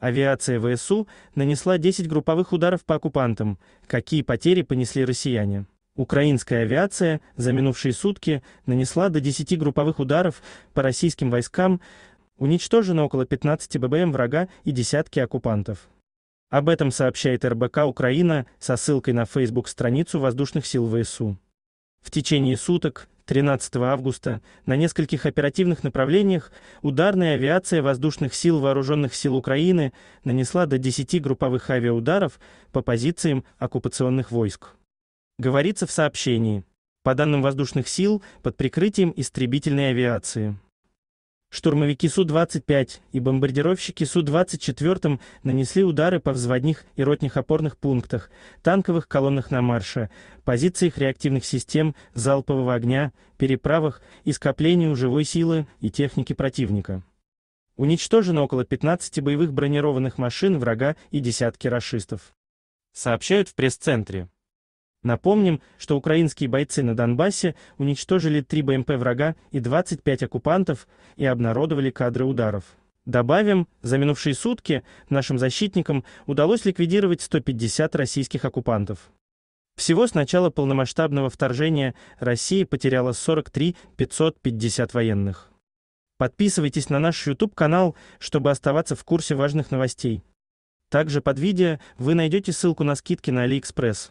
Авиация ВСУ нанесла 10 групповых ударов по оккупантам. Какие потери понесли россияне? Украинская авиация за минувшие сутки нанесла до 10 групповых ударов по российским войскам, уничтожено около 15 ББМ врага и десятки оккупантов. Об этом сообщает РБК Украина со ссылкой на Facebook-страницу Воздушных сил ВСУ. В течение суток 13 августа на нескольких оперативных направлениях ударная авиация воздушных сил Вооруженных сил Украины нанесла до 10 групповых авиаударов по позициям оккупационных войск. Говорится в сообщении. По данным воздушных сил, под прикрытием истребительной авиации. Штурмовики Су-25 и бомбардировщики Су-24 нанесли удары по взводних и ротних опорных пунктах, танковых колоннах на марше, позициях реактивных систем залпового огня, переправах и скоплению живой силы и техники противника. Уничтожено около 15 боевых бронированных машин врага и десятки рашистов. Сообщают в пресс-центре. Напомним, что украинские бойцы на Донбассе уничтожили три БМП врага и 25 оккупантов и обнародовали кадры ударов. Добавим, за минувшие сутки нашим защитникам удалось ликвидировать 150 российских оккупантов. Всего с начала полномасштабного вторжения Россия потеряла 43 550 военных. Подписывайтесь на наш YouTube-канал, чтобы оставаться в курсе важных новостей. Также под видео вы найдете ссылку на скидки на AliExpress.